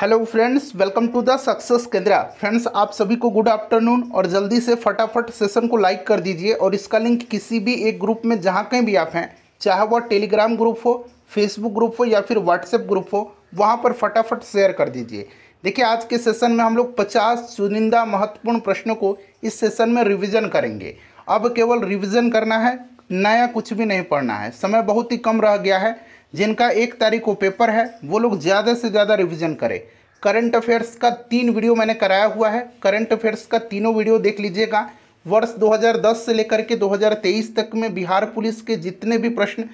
hello friends welcome to the success Kendra friends आप सभी को गुड आफ्टरनून और जल्दी से फटाफट सेशन को लाइक कर दीजिए और इसका लिंक किसी भी एक ग्रुप में जहाँ कहीं भी आप हैं चाहे वह टेलीग्राम ग्रुप हो फेसबुक ग्रुप हो या फिर व्हाट्सएप ग्रुप हो वहाँ पर फटाफट शेयर कर दीजिए देखिए आज के सेशन में हम लोग पचास चुनिंदा महत्वपूर्ण प्रश्नों को इस सेशन में रिविज़न करेंगे अब केवल रिविज़न करना है नया कुछ भी नहीं पढ़ना है समय बहुत ही कम रह गया है जिनका एक तारीख को पेपर है वो लोग ज़्यादा से ज़्यादा रिविज़न करें करंट अफेयर्स का तीन वीडियो मैंने कराया हुआ है करंट अफेयर्स का तीनों वीडियो देख लीजिएगा वर्ष 2010 से लेकर के 2023 तक में बिहार पुलिस के जितने भी प्रश्न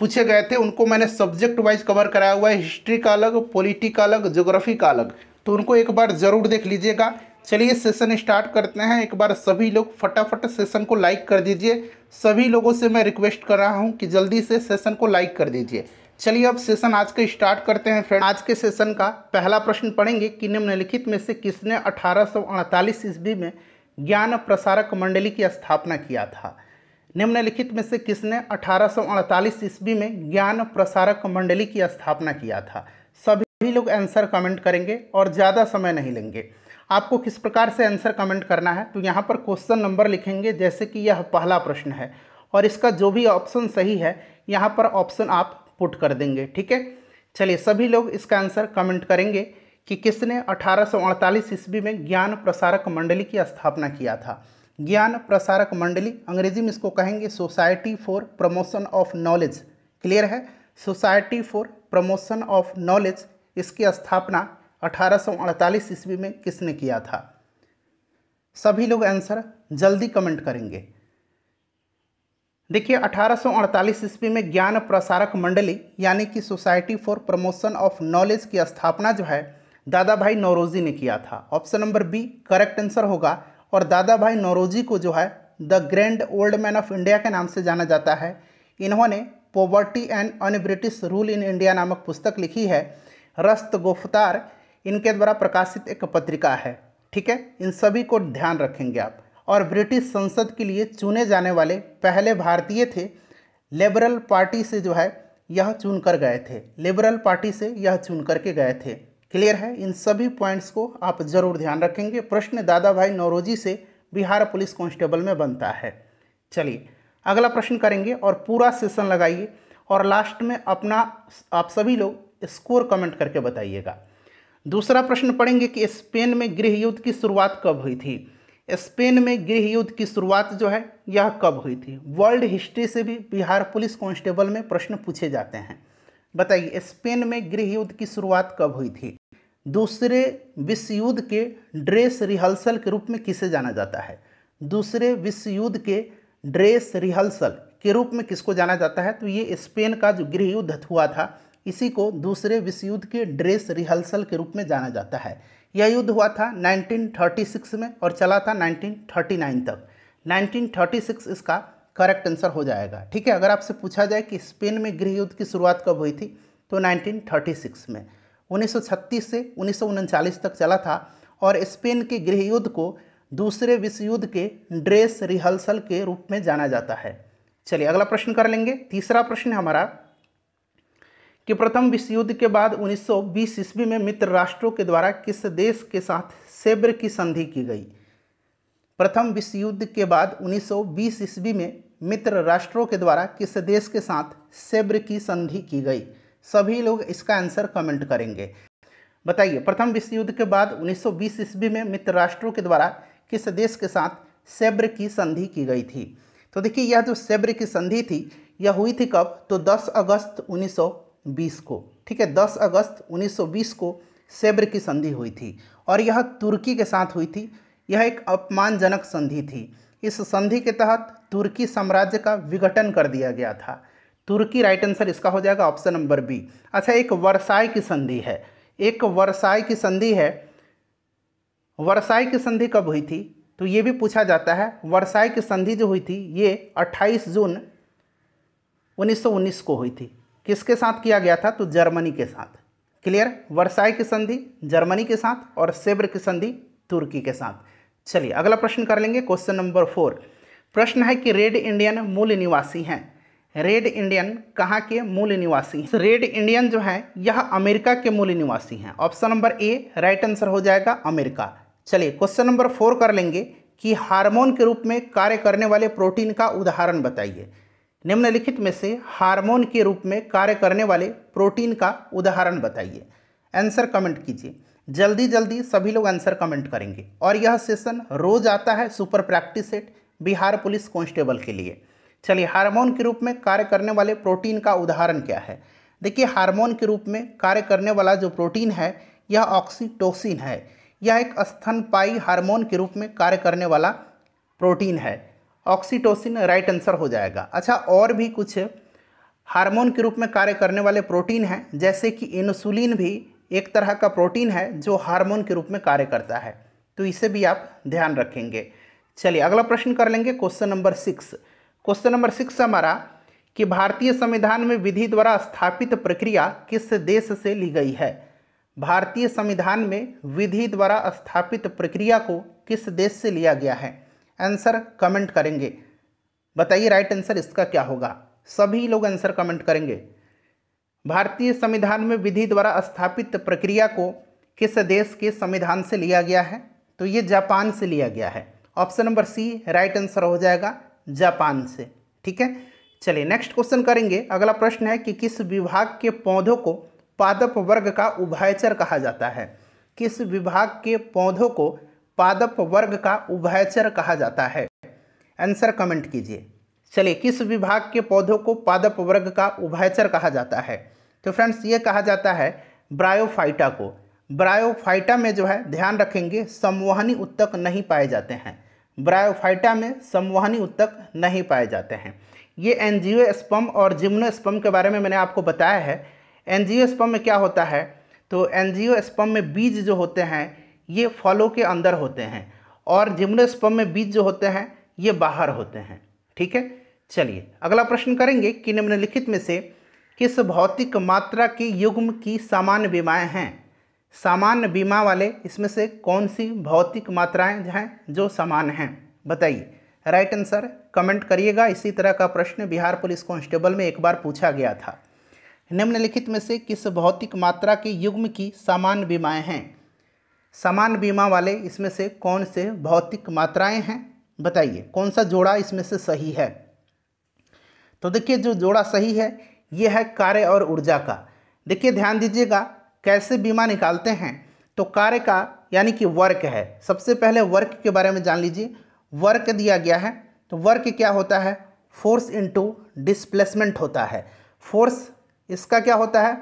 पूछे गए थे उनको मैंने सब्जेक्ट वाइज कवर कराया हुआ है हिस्ट्री का अलग पॉलिटी का अलग जोग्राफी का अलग तो उनको एक बार ज़रूर देख लीजिएगा चलिए सेशन स्टार्ट करते हैं एक बार सभी लोग फटाफट सेशन को लाइक कर दीजिए सभी लोगों से मैं रिक्वेस्ट कर रहा हूँ कि जल्दी से सेशन को लाइक कर दीजिए चलिए अब सेशन आज के स्टार्ट करते हैं फ्रेंड आज के सेशन का पहला प्रश्न पढ़ेंगे कि निम्नलिखित में से किसने अठारह ईस्वी में ज्ञान प्रसारक मंडली की स्थापना किया था निम्नलिखित में से किसने अठारह ईस्वी में ज्ञान प्रसारक मंडली की स्थापना किया था सभी लोग आंसर कमेंट करेंगे और ज़्यादा समय नहीं लेंगे आपको किस प्रकार से आंसर कमेंट करना है तो यहाँ पर क्वेश्चन नंबर लिखेंगे जैसे कि यह पहला प्रश्न है और इसका जो भी ऑप्शन सही है यहाँ पर ऑप्शन आप पुट कर देंगे ठीक है चलिए सभी लोग इसका आंसर कमेंट करेंगे कि किसने अठारह ईस्वी में ज्ञान प्रसारक मंडली की स्थापना किया था ज्ञान प्रसारक मंडली अंग्रेजी में इसको कहेंगे society for promotion of knowledge clear है society for promotion of knowledge इसकी स्थापना 1848 ईस्वी में किसने किया था सभी लोग आंसर जल्दी कमेंट करेंगे देखिए 1848 ईस्वी में ज्ञान प्रसारक मंडली यानी कि society for promotion of knowledge की स्थापना जो है दादा भाई नौरोजी ने किया था option number B correct answer होगा और दादा भाई नौरोजी को जो है the grand old man of India के नाम से जाना जाता है इन्होंने poverty and un British rule in India नामक पुस्तक लिखी है रस्त गुफ्तार इनके द्वारा प्रकाशित एक पत्रिका है ठीक है इन सभी को ध्यान रखेंगे आप और ब्रिटिश संसद के लिए चुने जाने वाले पहले भारतीय थे लेबरल पार्टी से जो है यह चुन कर गए थे लेबरल पार्टी से यह चुन करके गए थे क्लियर है इन सभी पॉइंट्स को आप जरूर ध्यान रखेंगे प्रश्न दादा भाई नौरोजी से बिहार पुलिस कांस्टेबल में बनता है चलिए अगला प्रश्न करेंगे और पूरा सेशन लगाइए और लास्ट में अपना आप सभी लोग स्कोर कमेंट करके बताइएगा दूसरा प्रश्न पढ़ेंगे कि स्पेन में गृह युद्ध की शुरुआत कब हुई थी स्पेन में गृह युद्ध की शुरुआत जो है यह कब हुई थी वर्ल्ड हिस्ट्री से भी बिहार पुलिस कांस्टेबल में प्रश्न पूछे जाते हैं बताइए स्पेन में गृह युद्ध की शुरुआत कब हुई थी दूसरे विश्व युद्ध के ड्रेस रिहर्सल के रूप में किसे जाना जाता है दूसरे विश्व युद्ध के ड्रेस रिहर्सल के रूप में किसको जाना जाता है तो ये स्पेन का जो गृह युद्ध हुआ था इसी को दूसरे विश्व युद्ध के ड्रेस रिहर्सल के रूप में जाना जाता है यह युद्ध हुआ था 1936 में और चला था 1939 तक 1936 इसका करेक्ट आंसर हो जाएगा ठीक है अगर आपसे पूछा जाए कि स्पेन में गृह युद्ध की शुरुआत कब हुई थी तो 1936 में 1936 से उन्नीस तक चला था और स्पेन के गृह युद्ध को दूसरे विश्व युद्ध के ड्रेस रिहर्सल के रूप में जाना जाता है चलिए अगला प्रश्न कर लेंगे तीसरा प्रश्न हमारा कि प्रथम विश्व युद्ध के बाद 1920 ईस्वी में मित्र राष्ट्रों के द्वारा किस देश के साथ सेब्र की संधि की गई प्रथम विश्व युद्ध के बाद 1920 ईस्वी में मित्र राष्ट्रों के द्वारा किस देश के साथ सेब्र की संधि की गई सभी लोग इसका आंसर कमेंट करेंगे बताइए प्रथम विश्व युद्ध के बाद 1920 ईस्वी में मित्र राष्ट्रों के द्वारा किस देश के साथ सेब्र की संधि की गई थी तो देखिए यह जो सेब्र की संधि थी यह हुई थी कब तो 10 अगस्त 1920 को ठीक है 10 अगस्त 1920 को सेब्र की संधि हुई थी और यह तुर्की के साथ हुई थी यह एक अपमानजनक संधि थी इस संधि के तहत तुर्की साम्राज्य का विघटन कर दिया गया था तुर्की राइट आंसर इसका हो जाएगा ऑप्शन नंबर बी अच्छा एक वर्षाई की संधि है एक वर्षाई की संधि है वर्षाई की संधि कब हुई थी तो ये भी पूछा जाता है वर्षाई की संधि जो हुई थी ये 28 जून 1919 को हुई थी किसके साथ किया गया था तो जर्मनी के साथ क्लियर वर्साई की संधि जर्मनी के साथ और सेब्र की संधि तुर्की के साथ चलिए अगला प्रश्न कर लेंगे क्वेश्चन नंबर फोर प्रश्न है कि रेड इंडियन मूल निवासी हैं रेड इंडियन कहाँ के मूल निवासी हैं रेड इंडियन जो है यह अमेरिका के मूल निवासी हैं option number A right answer हो जाएगा अमेरिका चलिए क्वेश्चन नंबर फोर कर लेंगे कि हार्मोन के रूप में कार्य करने वाले प्रोटीन का उदाहरण बताइए निम्नलिखित में से हार्मोन के रूप में कार्य करने वाले प्रोटीन का उदाहरण बताइए आंसर कमेंट कीजिए जल्दी जल्दी सभी लोग आंसर कमेंट करेंगे और यह सेशन रोज आता है super practice set Bihar police constable के लिए चलिए हार्मोन के रूप में कार्य करने वाले प्रोटीन का उदाहरण क्या है देखिए हार्मोन के रूप में कार्य करने वाला जो प्रोटीन है यह ऑक्सीटोसिन है यह एक स्थनपाई हार्मोन के रूप में कार्य करने वाला प्रोटीन है ऑक्सीटोसिन राइट आंसर हो जाएगा अच्छा और भी कुछ हार्मोन के रूप में कार्य करने वाले प्रोटीन हैं जैसे कि इनसुलिन भी एक तरह का प्रोटीन है जो हार्मोन के रूप में कार्य करता है तो इसे भी आप ध्यान रखेंगे चलिए अगला प्रश्न कर लेंगे question number six question number six हमारा कि भारतीय संविधान में विधि द्वारा स्थापित प्रक्रिया किस देश से ली गई है भारतीय संविधान में विधि द्वारा स्थापित प्रक्रिया को किस देश से लिया गया है आंसर कमेंट करेंगे बताइए राइट आंसर इसका क्या होगा सभी लोग आंसर कमेंट करेंगे भारतीय संविधान में विधि द्वारा स्थापित प्रक्रिया को किस देश के संविधान से लिया गया है तो ये जापान से लिया गया है option number C right answer हो जाएगा जापान से ठीक है चलिए नेक्स्ट क्वेश्चन करेंगे अगला प्रश्न है कि किस विभाग के पौधों को पादप वर्ग का उभयचर कहा जाता है किस विभाग के पौधों को पादप वर्ग का उभयचर कहा जाता है आंसर कमेंट कीजिए चलिए किस विभाग के पौधों को पादप वर्ग का उभयचर कहा जाता है तो फ्रेंड्स ये कहा जाता है ब्रायोफाइटा को ब्रायोफाइटा में जो है ध्यान रखेंगे संवहनी उत्तक नहीं पाए जाते हैं ब्रायोफाइटा में संवहनी उत्तक नहीं पाए जाते हैं ये एनजीओ स्पम और जिम्नो स्पम के बारे में मैंने आपको बताया है एनजीओ स्पम में क्या होता है तो एनजीओ स्पम में बीज जो होते हैं ये फॉलो के अंदर होते हैं और जिम्नोस्पम में बीज जो होते हैं ये बाहर होते हैं ठीक है चलिए अगला प्रश्न करेंगे कि निम्नलिखित में से किस भौतिक मात्रा के युग्म की सामान्य बीमाएँ हैं सामान्य बीमा वाले इसमें से कौन सी भौतिक मात्राएं हैं जो समान हैं बताइए राइट आंसर कमेंट करिएगा इसी तरह का प्रश्न बिहार पुलिस कांस्टेबल में एक बार पूछा गया था निम्नलिखित में से किस भौतिक मात्रा के युग्म की सामान्य बीमाएं हैं समान बीमा वाले इसमें से कौन से भौतिक मात्राएं हैं बताइए कौन सा जोड़ा इसमें से सही है तो देखिए जो जोड़ा सही है यह है कार्य और ऊर्जा का देखिए ध्यान दीजिएगा कैसे बीमा निकालते हैं तो कार्य का यानी कि वर्क है सबसे पहले वर्क के बारे में जान लीजिए वर्क दिया गया है तो वर्क क्या होता है फोर्स इंटू डिसप्लेसमेंट होता है फोर्स इसका क्या होता है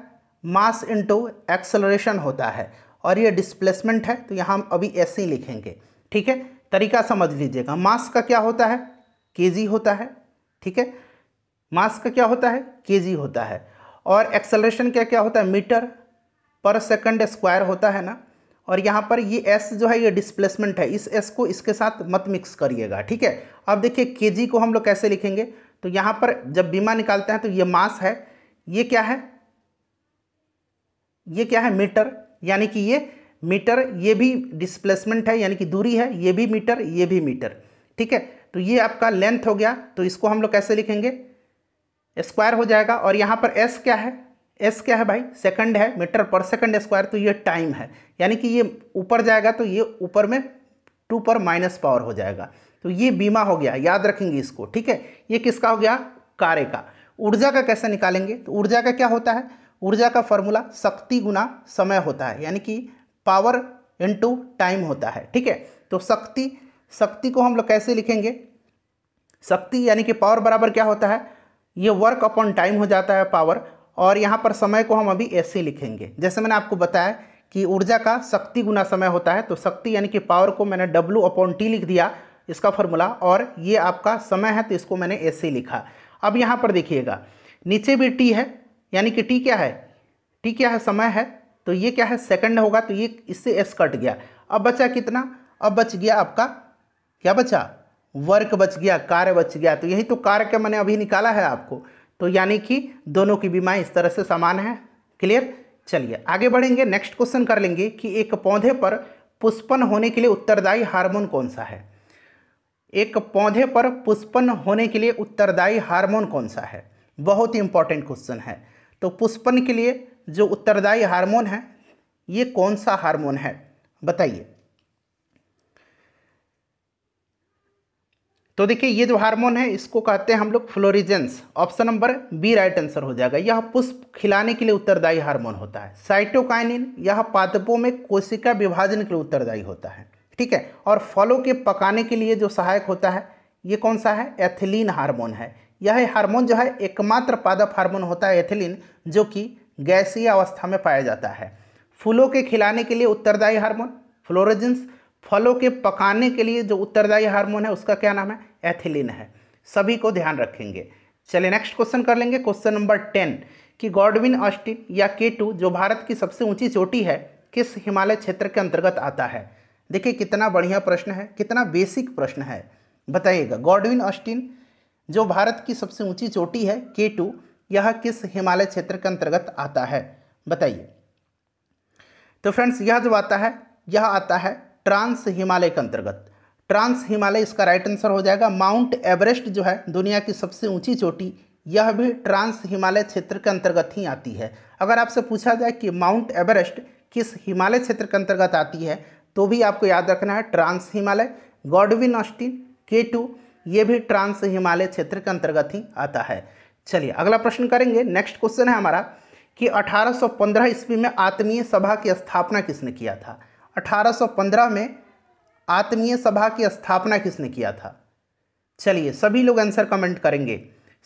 मास इंटू एक्सलरेशन होता है और ये डिस्प्लेसमेंट है तो यहाँ हम अभी ऐसे ही लिखेंगे ठीक है तरीका समझ लीजिएगा मास का क्या होता है के होता है ठीक है मास का क्या होता है के होता है और एक्सलेशन क्या क्या होता है मीटर पर सेकंड स्क्वायर होता है ना और यहाँ पर ये एस जो है ये डिस्प्लेसमेंट है इस एस को इसके साथ मत मिक्स करिएगा ठीक है अब देखिए के को हम लोग कैसे लिखेंगे तो यहाँ पर जब बीमा निकालते हैं तो ये मास है ये क्या है ये क्या है मीटर यानी कि ये मीटर ये भी डिस्प्लेसमेंट है यानी कि दूरी है ये भी मीटर ये भी मीटर ठीक है तो ये आपका लेंथ हो गया तो इसको हम लोग कैसे लिखेंगे स्क्वायर हो जाएगा और यहाँ पर एस क्या है एस क्या है भाई सेकंड है मीटर पर सेकंड स्क्वायर तो ये टाइम है यानी कि ये ऊपर जाएगा तो ये ऊपर में टू पर माइनस पावर हो जाएगा तो ये बीमा हो गया याद रखेंगे इसको ठीक है ये किसका हो गया कार्य का ऊर्जा का कैसे निकालेंगे तो ऊर्जा का क्या होता है ऊर्जा का फॉर्मूला शक्ति गुना समय होता है यानी कि पावर इनटू टाइम होता है ठीक है तो शक्ति शक्ति को हम लोग कैसे लिखेंगे शक्ति यानी कि पावर बराबर क्या होता है ये वर्क अपॉन टाइम हो जाता है पावर और यहाँ पर समय को हम अभी ऐसे लिखेंगे जैसे मैंने आपको बताया कि ऊर्जा का शक्ति गुना समय होता है तो शक्ति यानी कि पावर को मैंने डब्लू अपॉन टी लिख दिया इसका फॉर्मूला और ये आपका समय है तो इसको मैंने ऐसे लिखा अब यहाँ पर देखिएगा नीचे भी टी है यानी कि टी क्या है टी क्या है समय है तो ये क्या है सेकंड होगा तो ये इससे एस कट गया अब बचा कितना अब बच गया आपका क्या बचा वर्क बच गया कार्य बच गया तो यही तो कार्य के मैंने अभी निकाला है आपको तो यानी कि दोनों की बीमा इस तरह से समान है क्लियर चलिए आगे बढ़ेंगे नेक्स्ट क्वेश्चन कर लेंगे कि एक पौधे पर पुष्पन होने के लिए उत्तरदायी हार्मोन कौन सा है एक पौधे पर पुष्पन होने के लिए उत्तरदायी हार्मोन कौन सा है बहुत ही इंपॉर्टेंट क्वेश्चन है तो पुष्पन के लिए जो उत्तरदायी हार्मोन है ये कौन सा हार्मोन है बताइए तो देखिए ये जो हार्मोन है इसको कहते हैं हम लोग florigens option number B right answer हो जाएगा यह पुष्प खिलाने के लिए उत्तरदायी हार्मोन होता है साइटोकाइनिन यह पादपों में कोशिका विभाजन के लिए उत्तरदायी होता है ठीक है और फलों के पकाने के लिए जो सहायक होता है ये कौन सा है एथिलीन हार्मोन है यह हार्मोन जो है एकमात्र पादप हार्मोन होता है एथिलीन जो कि गैसीय अवस्था में पाया जाता है फूलों के खिलाने के लिए उत्तरदायी हार्मोन फ्लोरोजेंस फलों के पकाने के लिए जो उत्तरदायी हार्मोन है उसका क्या नाम है एथिलीन है सभी को ध्यान रखेंगे चलिए नेक्स्ट क्वेश्चन कर लेंगे क्वेश्चन नंबर टेन कि गॉडविन ऑस्टिन या के टू जो भारत की सबसे ऊंची चोटी है किस हिमालय क्षेत्र के अंतर्गत आता है देखिए कितना बढ़िया प्रश्न है कितना बेसिक प्रश्न है बताइएगा गॉडविन ऑस्टिन जो भारत की सबसे ऊंची चोटी है के टू यह किस हिमालय क्षेत्र के अंतर्गत आता है बताइए तो फ्रेंड्स यह जो आता है यह आता है ट्रांस हिमालय के अंतर्गत ट्रांस हिमालय इसका राइट आंसर हो जाएगा माउंट एवरेस्ट जो है दुनिया की सबसे ऊंची चोटी यह भी ट्रांस हिमालय क्षेत्र के अंतर्गत ही आती है अगर आपसे पूछा जाए कि माउंट एवरेस्ट किस हिमालय क्षेत्र के अंतर्गत आती है तो भी आपको याद रखना है trans Himalaya Godwin Austen K two ये भी ट्रांस हिमालय क्षेत्र के अंतर्गत ही आता है चलिए अगला प्रश्न करेंगे नेक्स्ट क्वेश्चन है हमारा कि 1815 ईस्वी में आत्मीय सभा की स्थापना किसने किया था 1815 में आत्मीय सभा की स्थापना किसने किया था चलिए सभी लोग आंसर कमेंट करेंगे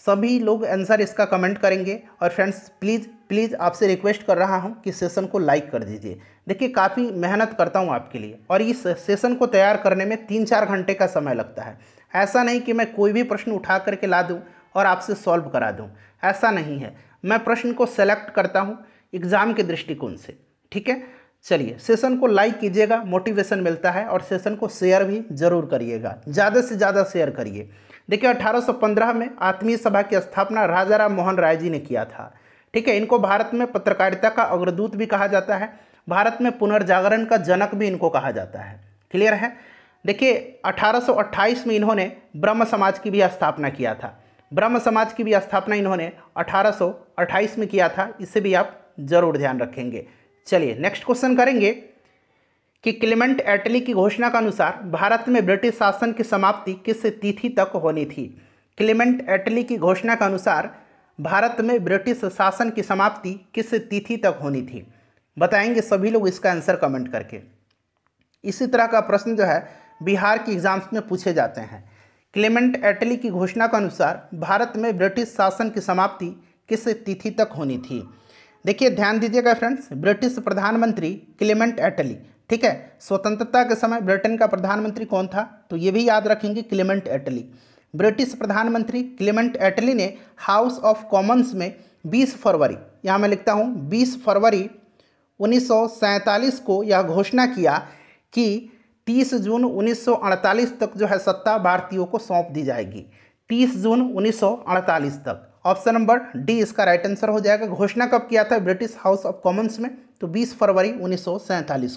सभी लोग आंसर इसका कमेंट करेंगे और फ्रेंड्स प्लीज़ प्लीज़ आपसे रिक्वेस्ट कर रहा हूं कि सेशन को लाइक कर दीजिए देखिए काफ़ी मेहनत करता हूं आपके लिए और इस सेशन को तैयार करने में तीन चार घंटे का समय लगता है ऐसा नहीं कि मैं कोई भी प्रश्न उठा करके ला दूँ और आपसे सॉल्व करा दूँ ऐसा नहीं है मैं प्रश्न को सेलेक्ट करता हूँ एग्ज़ाम के दृष्टिकोण से ठीक है चलिए सेशन को लाइक कीजिएगा मोटिवेशन मिलता है और सेशन को शेयर भी जरूर करिएगा ज़्यादा से ज़्यादा शेयर करिए देखिए 1815 में आत्मीय सभा की स्थापना राजा राम मोहन राय जी ने किया था ठीक है इनको भारत में पत्रकारिता का अग्रदूत भी कहा जाता है भारत में पुनर्जागरण का जनक भी इनको कहा जाता है क्लियर है देखिए 1828 में इन्होंने ब्रह्म समाज की भी स्थापना किया था ब्रह्म समाज की भी स्थापना इन्होंने 1828 में किया था इसे भी आप जरूर ध्यान रखेंगे चलिए नेक्स्ट क्वेश्चन करेंगे कि क्लिमेंट एटली की घोषणा के अनुसार भारत में ब्रिटिश शासन की समाप्ति किस तिथि तक होनी थी क्लिमेंट एटली की घोषणा के अनुसार भारत में ब्रिटिश शासन की समाप्ति किस तिथि तक होनी थी बताएंगे सभी लोग इसका आंसर कमेंट करके इसी तरह का प्रश्न जो है बिहार की एग्जाम्स में पूछे जाते हैं क्लेमेंट एटली की घोषणा के अनुसार भारत में ब्रिटिश शासन की समाप्ति किस तिथि तक होनी थी देखिए ध्यान दीजिएगा फ्रेंड्स ब्रिटिश प्रधानमंत्री क्लेमेंट एटली ठीक है स्वतंत्रता के समय ब्रिटेन का प्रधानमंत्री कौन था तो ये भी याद रखेंगे क्लेमेंट एटली ब्रिटिश प्रधानमंत्री क्लेमेंट एटली ने हाउस ऑफ कॉमन्स में 20 फरवरी यहाँ मैं लिखता हूँ 20 फरवरी उन्नीस को यह घोषणा किया कि 30 जून 1948 तक जो है सत्ता भारतीयों को सौंप दी जाएगी 30 जून 1948 तक ऑप्शन नंबर डी इसका राइट आंसर हो जाएगा घोषणा कब किया था ब्रिटिश हाउस ऑफ कॉमन्स में तो 20 फरवरी उन्नीस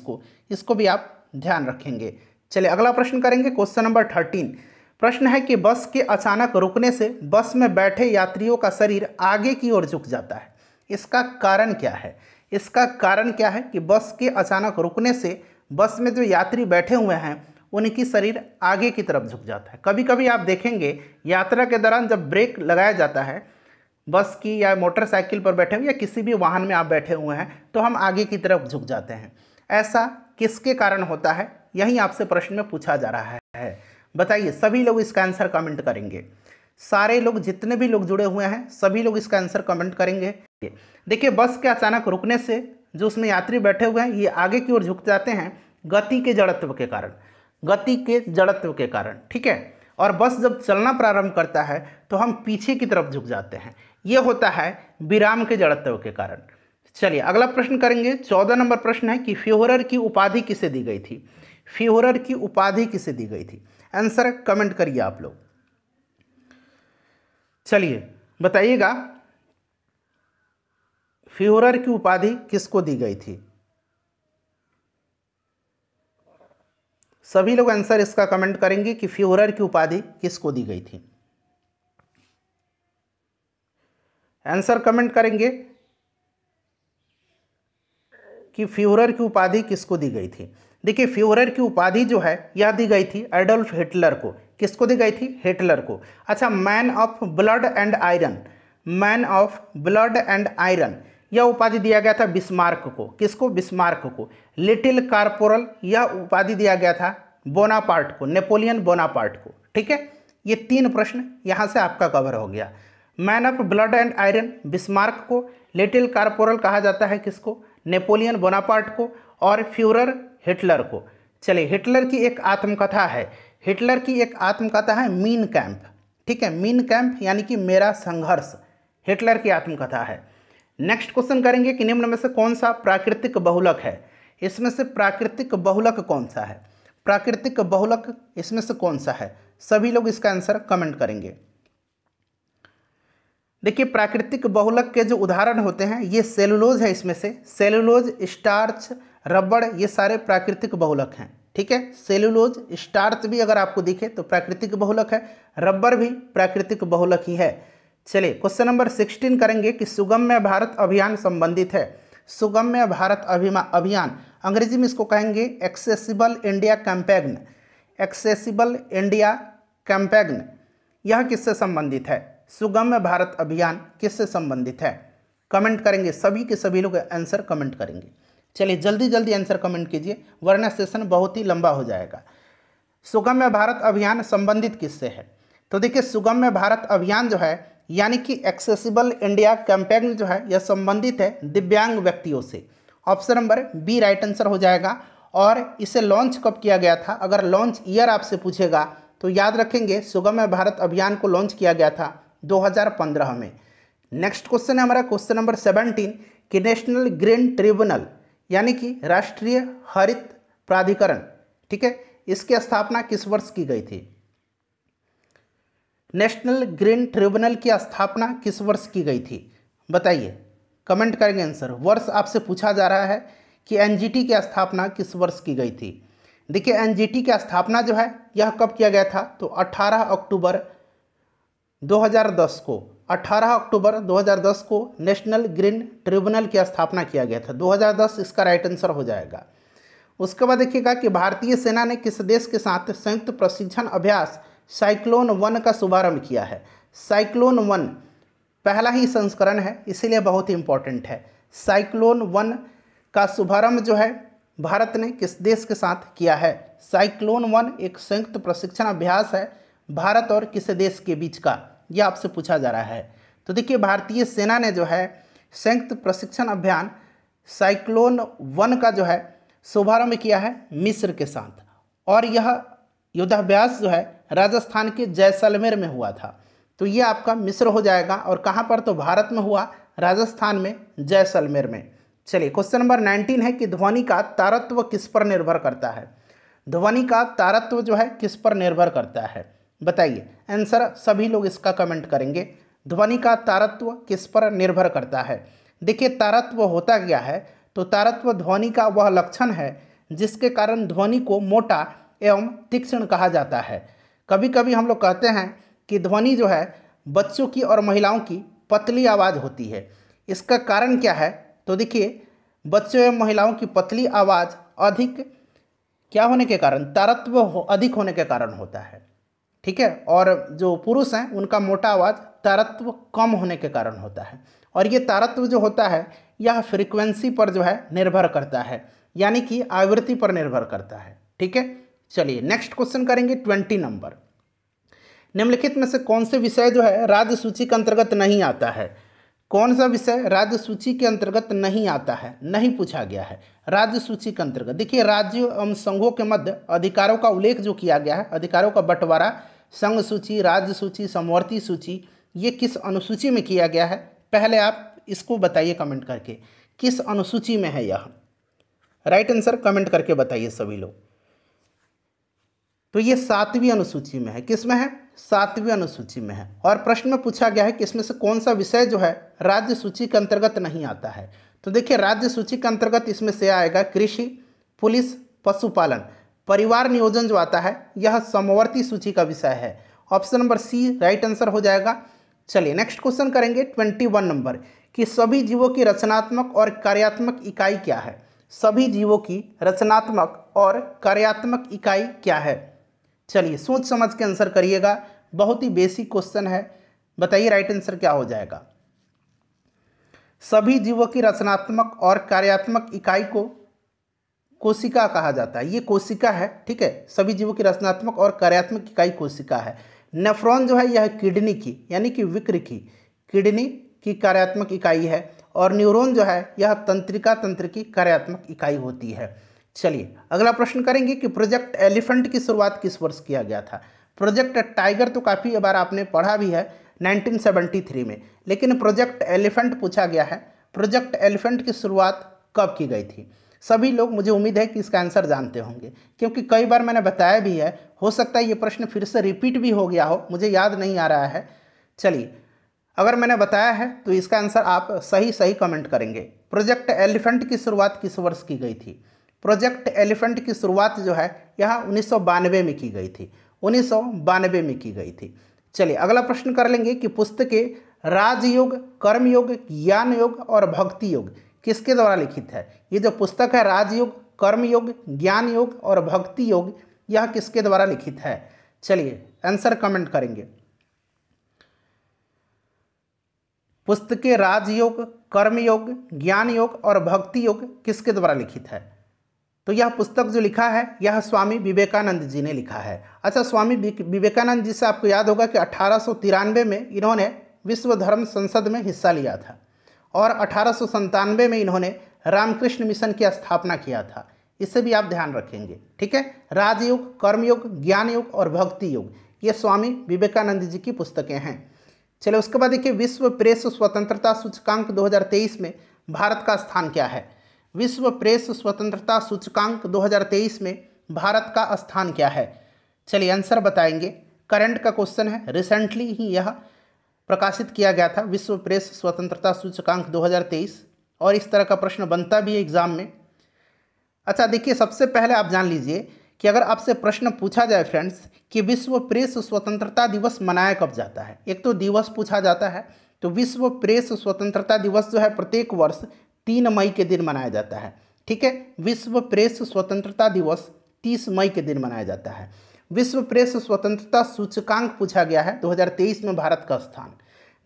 को इसको भी आप ध्यान रखेंगे चलिए अगला प्रश्न करेंगे क्वेश्चन नंबर थर्टीन प्रश्न है कि बस के अचानक रुकने से बस में बैठे यात्रियों का शरीर आगे की ओर झुक जाता है इसका कारण क्या है इसका कारण क्या है कि बस के अचानक रुकने से बस में जो यात्री बैठे हुए हैं उनकी शरीर आगे की तरफ झुक जाता है कभी कभी आप देखेंगे यात्रा के दौरान जब ब्रेक लगाया जाता है बस की या मोटरसाइकिल पर बैठे हुए या किसी भी वाहन में आप बैठे हुए हैं तो हम आगे की तरफ झुक जाते हैं ऐसा किसके कारण होता है यही आपसे प्रश्न में पूछा जा रहा है बताइए सभी लोग इसका आंसर कमेंट करेंगे सारे लोग जितने भी लोग जुड़े हुए हैं सभी लोग इसका आंसर कमेंट करेंगे देखिए बस के अचानक रुकने से जो उसमें यात्री बैठे हुए हैं ये आगे की ओर झुक जाते हैं गति के जड़त्व के कारण गति के जड़त्व के कारण ठीक है और बस जब चलना प्रारंभ करता है तो हम पीछे की तरफ झुक जाते हैं ये होता है विराम के जड़त्व के कारण चलिए अगला प्रश्न करेंगे चौदह नंबर प्रश्न है कि फ्योहरर की उपाधि किसे दी गई थी फ्योहरर की उपाधि किसे दी गई थी आंसर कमेंट करिए आप लोग चलिए बताइएगा फ्यूरर की उपाधि किसको दी गई थी सभी लोग आंसर इसका कमेंट करेंगे कि फ्यूरर की उपाधि किसको दी गई थी आंसर कमेंट करेंगे कि फ्यूरर की उपाधि किसको दी गई थी देखिए फ्यूरर की उपाधि जो है यह दी गई थी एडोल्फ हिटलर को किसको दी गई थी हिटलर को अच्छा man of blood and iron man of blood and iron यह उपाधि दिया गया था बिस्मार्क को किसको बिस्मार्क को लिटिल कार्पोरल यह उपाधि दिया गया था बोनापार्ट को नेपोलियन बोनापार्ट को ठीक है ये तीन प्रश्न यहाँ से आपका कवर हो गया man of blood and iron Bismarck को लिटिल कार्पोरल कहा जाता है किसको नेपोलियन बोनापार्ट को और फ्यूरर हिटलर को चलिए हिटलर की एक आत्मकथा है हिटलर की एक आत्मकथा है मीन कैंप ठीक है मीन कैंप यानी कि मेरा संघर्ष हिटलर की आत्मकथा है नेक्स्ट क्वेश्चन करेंगे कि निम्न में से कौन सा प्राकृतिक बहुलक है इसमें से प्राकृतिक बहुलक कौन सा है प्राकृतिक बहुलक इसमें से कौन सा है सभी लोग इसका आंसर कमेंट करेंगे देखिए प्राकृतिक बहुलक के जो उदाहरण होते हैं ये सेलुलोज है इसमें से सेलुलोज स्टार्च रबड़ ये सारे प्राकृतिक बहुलक हैं ठीक है सेलुलोज स्टार्च भी अगर आपको दिखे तो प्राकृतिक बहुलक है रबड़ भी प्राकृतिक बहुलक ही है चलिए क्वेश्चन नंबर सिक्सटीन करेंगे कि सुगम्य भारत अभियान संबंधित है सुगम्य भारत अभिमा अभियान अंग्रेजी में इसको कहेंगे accessible India campaign accessible India campaign यह किससे संबंधित है सुगम्य भारत अभियान किससे संबंधित है कमेंट करेंगे सभी के सभी लोग आंसर कमेंट करेंगे चलिए जल्दी जल्दी आंसर कमेंट कीजिए वरना सेशन बहुत ही लंबा हो जाएगा सुगम्य भारत अभियान संबंधित किससे है तो देखिए सुगम्य भारत अभियान जो है यानी कि एक्सेसिबल इंडिया कैंपेन जो है यह संबंधित है दिव्यांग व्यक्तियों से option number B right answer हो जाएगा और इसे लॉन्च कब किया गया था अगर लॉन्च ईयर आपसे पूछेगा तो याद रखेंगे सुगम भारत अभियान को लॉन्च किया गया था 2015 में नेक्स्ट क्वेश्चन है हमारा क्वेश्चन नंबर सेवनटीन कि नेशनल ग्रीन ट्रिब्यूनल यानी कि राष्ट्रीय हरित प्राधिकरण ठीक है इसकी स्थापना किस वर्ष की गई थी नेशनल ग्रीन ट्रिब्यूनल की स्थापना किस वर्ष की गई थी बताइए कमेंट करेंगे आंसर वर्ष आपसे पूछा जा रहा है कि एनजीटी की स्थापना किस वर्ष की गई थी देखिए एनजीटी की स्थापना जो है यह कब किया गया था तो 18 अक्टूबर 2010 को 18 अक्टूबर 2010 को नेशनल ग्रीन ट्रिब्यूनल की स्थापना किया गया था 2010 इसका राइट आंसर हो जाएगा उसके बाद देखिएगा कि भारतीय सेना ने किस देश के साथ संयुक्त प्रशिक्षण अभ्यास साइक्लोन वन का शुभारंभ किया है साइक्लोन वन पहला ही संस्करण है इसीलिए बहुत ही इम्पोर्टेंट है साइक्लोन वन का शुभारंभ जो है भारत ने किस देश के साथ किया है साइक्लोन वन एक संयुक्त प्रशिक्षण अभ्यास है भारत और किस देश के बीच का यह आपसे पूछा जा रहा है तो देखिए भारतीय सेना ने जो है संयुक्त प्रशिक्षण अभियान साइक्लोन वन का जो है शुभारंभ किया है मिस्र के साथ और यह युद्धाभ्यास जो है राजस्थान के जैसलमेर में हुआ था तो ये आपका मिस्र हो जाएगा और कहाँ पर तो भारत में हुआ राजस्थान में जैसलमेर में चलिए क्वेश्चन नंबर नाइनटीन है कि ध्वनि का तारत्व किस पर निर्भर करता है ध्वनि का तारत्व जो है किस पर निर्भर करता है बताइए आंसर सभी लोग इसका कमेंट करेंगे ध्वनि का तारत्व किस पर निर्भर करता है देखिए तारत्व होता क्या है तो तारत्व ध्वनि का वह लक्षण है जिसके कारण ध्वनि को मोटा एवं तीक्ष्ण कहा जाता है कभी कभी हम लोग कहते हैं कि ध्वनि जो है बच्चों की और महिलाओं की पतली आवाज़ होती है इसका कारण क्या है तो देखिए बच्चों एवं महिलाओं की पतली आवाज़ अधिक क्या होने के कारण तारत्व हो, अधिक होने के कारण होता है ठीक है और जो पुरुष हैं उनका मोटा आवाज़ तारत्व कम होने के कारण होता है और ये तारत्व जो होता है यह फ्रीक्वेंसी पर जो है निर्भर करता है यानी कि आवृत्ति पर निर्भर करता है ठीक है चलिए नेक्स्ट क्वेश्चन करेंगे ट्वेंटी नंबर निम्नलिखित में से कौन से विषय जो है राज्य सूची के अंतर्गत नहीं आता है कौन सा विषय राज्य सूची के अंतर्गत नहीं आता है नहीं पूछा गया है राज्य सूची के अंतर्गत देखिए राज्य एवं संघों के मध्य अधिकारों का उल्लेख जो किया गया है अधिकारों का बंटवारा संघ सूची राज्य सूची समवर्ती सूची ये किस अनुसूची में किया गया है पहले आप इसको बताइए कमेंट करके किस अनुसूची में है यह राइट आंसर कमेंट करके बताइए सभी लोग तो ये सातवीं अनुसूची में है किस में है सातवीं अनुसूची में है और प्रश्न में पूछा गया है कि इसमें से कौन सा विषय जो है राज्य सूची के अंतर्गत नहीं आता है तो देखिए राज्य सूची के अंतर्गत इसमें से आएगा कृषि पुलिस पशुपालन परिवार नियोजन जो आता है यह समवर्ती सूची का विषय है option number C right answer हो जाएगा चलिए नेक्स्ट क्वेश्चन करेंगे ट्वेंटी वन नंबर कि सभी जीवों की रचनात्मक और कार्यात्मक इकाई क्या है सभी जीवों की रचनात्मक और कार्यात्मक इकाई क्या है चलिए सोच समझ के आंसर करिएगा बहुत ही बेसिक क्वेश्चन है बताइए राइट आंसर क्या हो जाएगा सभी जीवों की रचनात्मक और कार्यात्मक इकाई को कोशिका कहा जाता है ये कोशिका है ठीक है सभी जीवों की रचनात्मक और कार्यात्मक इकाई कोशिका है नेफ्रॉन जो है यह किडनी की यानी कि विक्र की किडनी की कार्यात्मक इकाई है और न्यूरॉन जो है यह तंत्रिका तंत्र की कार्यात्मक इकाई होती है चलिए अगला प्रश्न करेंगे कि प्रोजेक्ट एलिफेंट की शुरुआत किस वर्ष किया गया था प्रोजेक्ट टाइगर तो काफ़ी बार आपने पढ़ा भी है 1973 में लेकिन प्रोजेक्ट एलिफेंट पूछा गया है प्रोजेक्ट एलिफेंट की शुरुआत कब की गई थी सभी लोग मुझे उम्मीद है कि इसका आंसर जानते होंगे क्योंकि कई बार मैंने बताया भी है हो सकता है ये प्रश्न फिर से रिपीट भी हो गया हो मुझे याद नहीं आ रहा है चलिए अगर मैंने बताया है तो इसका आंसर आप सही सही कमेंट करेंगे प्रोजेक्ट एलिफेंट की शुरुआत किस वर्ष की गई थी प्रोजेक्ट एलिफेंट की शुरुआत जो है यह उन्नीस में की गई थी उन्नीस में की गई थी चलिए अगला प्रश्न कर लेंगे कि पुस्तकें राजयोग कर्मयोग ज्ञान योग और भक्ति योग किसके द्वारा लिखित है ये जो पुस्तक है राजयोग कर्मयोग ज्ञान योग और भक्ति योग यह किसके द्वारा लिखित है चलिए आंसर कमेंट करेंगे पुस्तकें राजयोग कर्मयोग ज्ञान योग और भक्ति योग किसके द्वारा लिखित है तो यह पुस्तक जो लिखा है यह स्वामी विवेकानंद जी ने लिखा है अच्छा स्वामी विवेकानंद जी से आपको याद होगा कि अठारह में इन्होंने विश्व धर्म संसद में हिस्सा लिया था और अठारह में इन्होंने रामकृष्ण मिशन की स्थापना किया था इससे भी आप ध्यान रखेंगे ठीक है राजयुग कर्मयुग ज्ञान युग और भक्ति युग ये स्वामी विवेकानंद जी की पुस्तकें हैं चलो उसके बाद देखिए विश्व प्रेस स्वतंत्रता सूचकांक 2023 में भारत का स्थान क्या है विश्व प्रेस स्वतंत्रता सूचकांक 2023 में भारत का स्थान क्या है चलिए आंसर बताएंगे करंट का क्वेश्चन है रिसेंटली ही यह प्रकाशित किया गया था विश्व प्रेस स्वतंत्रता सूचकांक 2023 और इस तरह का प्रश्न बनता भी है एग्ज़ाम में अच्छा देखिए सबसे पहले आप जान लीजिए कि अगर आपसे प्रश्न पूछा जाए फ्रेंड्स कि विश्व प्रेस स्वतंत्रता दिवस मनाया कब जाता है एक तो दिवस पूछा जाता है तो विश्व प्रेस स्वतंत्रता दिवस जो है प्रत्येक वर्ष तीन मई के दिन मनाया जाता है ठीक है विश्व प्रेस स्वतंत्रता दिवस तीस मई के दिन मनाया जाता है विश्व प्रेस स्वतंत्रता सूचकांक पूछा गया है 2023 में भारत का स्थान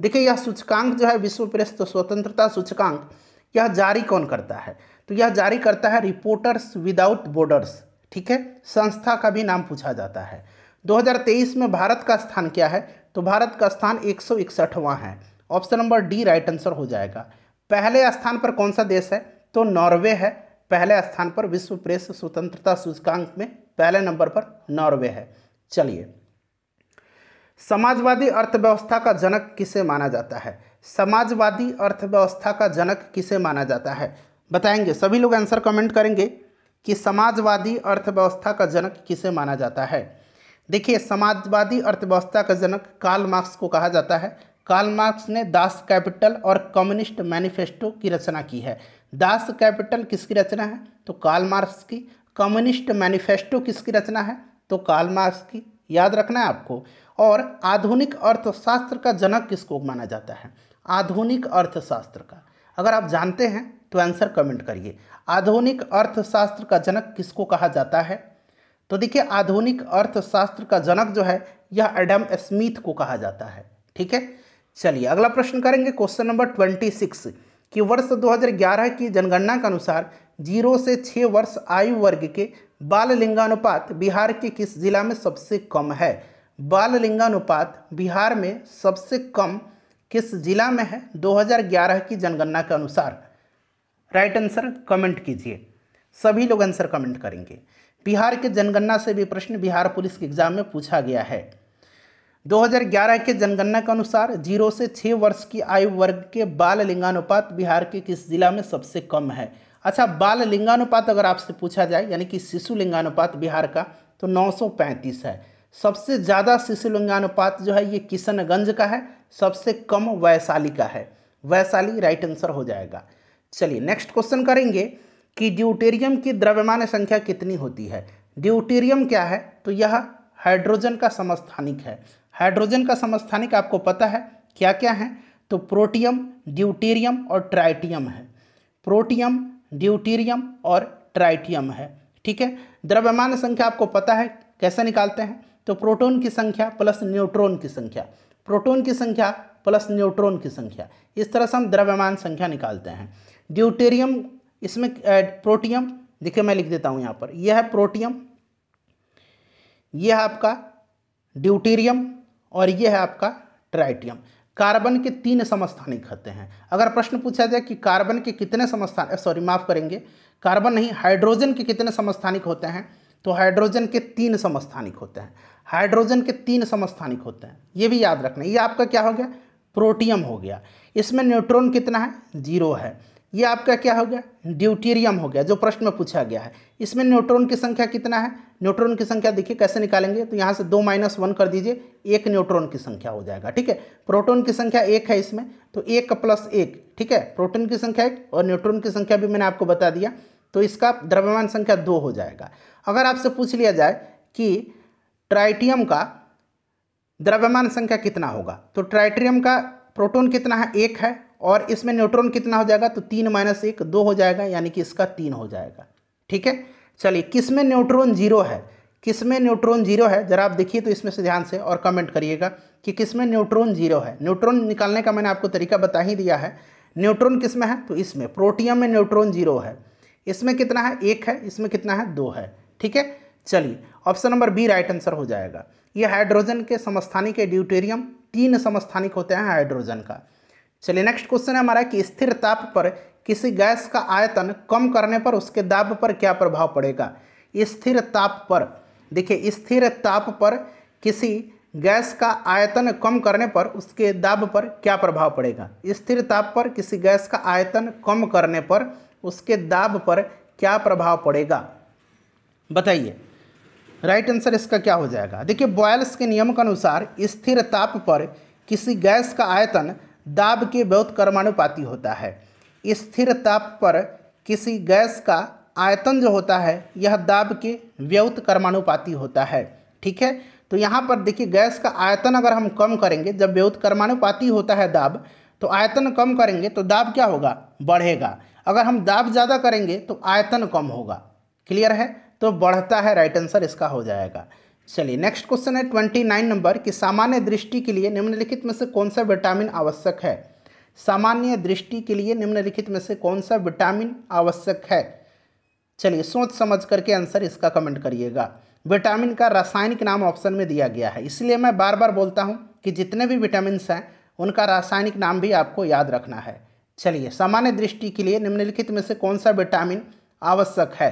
देखिए यह सूचकांक जो है विश्व प्रेस स्वतंत्रता सूचकांक यह जारी कौन करता है तो यह जारी करता है रिपोर्टर्स विदाउट बॉर्डर्स ठीक है संस्था का भी नाम पूछा जाता है 2023 में भारत का स्थान क्या है तो भारत का स्थान एक है option number D right answer हो जाएगा पहले स्थान पर कौन सा देश है तो नॉर्वे है पहले स्थान पर विश्व प्रेस स्वतंत्रता सूचकांक में पहले नंबर पर नॉर्वे है चलिए समाजवादी अर्थव्यवस्था का जनक किसे माना जाता है समाजवादी अर्थव्यवस्था का जनक किसे माना जाता है बताएंगे सभी लोग आंसर कमेंट करेंगे कि समाजवादी अर्थव्यवस्था का जनक किसे माना जाता है देखिए समाजवादी अर्थव्यवस्था का जनक कार्ल मार्क्स को कहा जाता है कार्ल मार्क्स ने दास कैपिटल और कम्युनिस्ट मैनिफेस्टो की रचना की है दास कैपिटल किसकी रचना है तो कार्ल मार्क्स की कम्युनिस्ट मैनिफेस्टो किसकी रचना है तो कार्ल मार्क्स की याद रखना है आपको और आधुनिक अर्थशास्त्र का जनक किसको माना जाता है आधुनिक अर्थशास्त्र का अगर आप जानते हैं तो आंसर कमेंट करिए आधुनिक अर्थशास्त्र का जनक किसको कहा जाता है तो देखिए आधुनिक अर्थशास्त्र का जनक जो है यह एडम स्मिथ को कहा जाता है ठीक है चलिए अगला प्रश्न करेंगे क्वेश्चन नंबर ट्वेंटी सिक्स कि वर्ष 2011 की जनगणना के अनुसार जीरो से छः वर्ष आयु वर्ग के बाल लिंगानुपात बिहार के किस जिला में सबसे कम है बाल लिंगानुपात बिहार में सबसे कम किस जिला में है 2011 की जनगणना के अनुसार राइट आंसर कमेंट कीजिए सभी लोग आंसर कमेंट करेंगे बिहार के जनगणना से भी प्रश्न बिहार पुलिस के एग्जाम में पूछा गया है 2011 के जनगणना के अनुसार जीरो से छः वर्ष की आयु वर्ग के बाल लिंगानुपात बिहार के किस जिला में सबसे कम है अच्छा बाल लिंगानुपात अगर आपसे पूछा जाए यानी कि शिशु लिंगानुपात बिहार का तो 935 है सबसे ज़्यादा शिशु लिंगानुपात जो है ये किशनगंज का है सबसे कम वैशाली का है वैशाली राइट आंसर हो जाएगा चलिए नेक्स्ट क्वेश्चन करेंगे कि ड्यूटेरियम की द्रव्यमान संख्या कितनी होती है ड्यूटेरियम क्या है तो यह हाइड्रोजन का समस्थानिक है हाइड्रोजन का समस्थानिक आपको पता है क्या क्या है तो प्रोटियम ड्यूटेरियम और ट्राइटियम है प्रोटियम ड्यूटेरियम और ट्राइटियम है ठीक है द्रव्यमान संख्या आपको पता है कैसे निकालते हैं तो प्रोटॉन की संख्या प्लस न्यूट्रॉन की संख्या प्रोटॉन की संख्या प्लस न्यूट्रॉन की संख्या इस तरह से हम द्रव्यमान संख्या निकालते हैं ड्यूटेरियम इसमें प्रोटियम देखिए मैं लिख देता हूँ यहाँ पर यह है प्रोटियम यह आपका ड्यूटेरियम और ये है आपका ट्राइटियम कार्बन के तीन समस्थानिक होते हैं अगर प्रश्न पूछा जाए कि कार्बन के कितने समस्थान सॉरी माफ़ करेंगे कार्बन नहीं हाइड्रोजन के कितने समस्थानिक होते हैं तो हाइड्रोजन के तीन समस्थानिक होते हैं हाइड्रोजन के तीन समस्थानिक होते हैं ये भी याद रखना ये आपका क्या हो गया प्रोटियम हो गया इसमें न्यूट्रॉन कितना है जीरो है ये आपका क्या हो गया ड्यूटीरियम हो गया जो प्रश्न में पूछा गया है इसमें न्यूट्रॉन की संख्या कितना है न्यूट्रॉन की संख्या देखिए कैसे निकालेंगे तो यहाँ से दो माइनस वन कर दीजिए एक न्यूट्रॉन की संख्या हो जाएगा ठीक है प्रोटॉन की संख्या एक है इसमें तो एक प्लस एक ठीक है प्रोटोन की संख्या एक और न्यूट्रॉन की संख्या भी मैंने आपको बता दिया तो इसका द्रव्यमान संख्या दो हो जाएगा अगर आपसे पूछ लिया जाए कि ट्राइटियम का द्रव्यमान संख्या कितना होगा तो ट्राइटियम का प्रोटोन कितना है एक है और इसमें न्यूट्रॉन कितना हो जाएगा तो तीन माइनस एक दो हो जाएगा यानी कि इसका तीन हो जाएगा ठीक है चलिए किस में न्यूट्रॉन जीरो है किस में न्यूट्रॉन जीरो है जरा आप देखिए तो इसमें से ध्यान से और कमेंट करिएगा कि किस में न्यूट्रॉन जीरो है न्यूट्रॉन निकालने का मैंने आपको तरीका बता ही दिया है न्यूट्रॉन किस में है तो इसमें प्रोटियम में न्यूट्रॉन जीरो है इसमें कितना है एक है इसमें कितना है दो है ठीक है चलिए option number B right answer हो जाएगा ये हाइड्रोजन के समस्थानिक है ड्यूटेरियम तीन समस्थानिक होते हैं हाइड्रोजन का चलिए नेक्स्ट क्वेश्चन है हमारा कि स्थिर ताप पर किसी गैस का आयतन कम करने पर उसके दाब पर क्या प्रभाव पड़ेगा स्थिर ताप पर देखिए स्थिर ताप पर किसी गैस का आयतन कम करने पर उसके दाब पर क्या प्रभाव पड़ेगा स्थिर ताप पर किसी गैस का आयतन कम करने पर उसके दाब पर क्या प्रभाव पड़ेगा बताइए राइट आंसर इसका क्या हो जाएगा देखिए बॉयल्स के नियम के अनुसार स्थिर ताप पर किसी गैस का आयतन दाब के बहुत कर्मानुपाती होता है स्थिर ताप पर किसी गैस का आयतन जो होता है यह दाब के व्यवत कर्मानुपाती होता है ठीक है तो यहाँ पर देखिए गैस का आयतन अगर हम कम करेंगे जब व्यवत कर्मानुपाती होता है दाब तो आयतन कम करेंगे तो दाब क्या होगा बढ़ेगा अगर हम दाब ज़्यादा करेंगे तो आयतन कम होगा क्लियर है तो बढ़ता है राइट आंसर इसका हो जाएगा चलिए नेक्स्ट क्वेश्चन है ट्वेंटी नाइन नंबर कि सामान्य दृष्टि के लिए निम्नलिखित में से कौन सा विटामिन आवश्यक है सामान्य दृष्टि के लिए निम्नलिखित में से कौन सा विटामिन आवश्यक है चलिए सोच समझ करके आंसर इसका कमेंट करिएगा विटामिन का रासायनिक नाम ऑप्शन में दिया गया है इसलिए मैं बार बार बोलता हूँ कि जितने भी विटामिन हैं उनका रासायनिक नाम भी आपको याद रखना है चलिए सामान्य दृष्टि के लिए निम्नलिखित में से कौन सा विटामिन आवश्यक है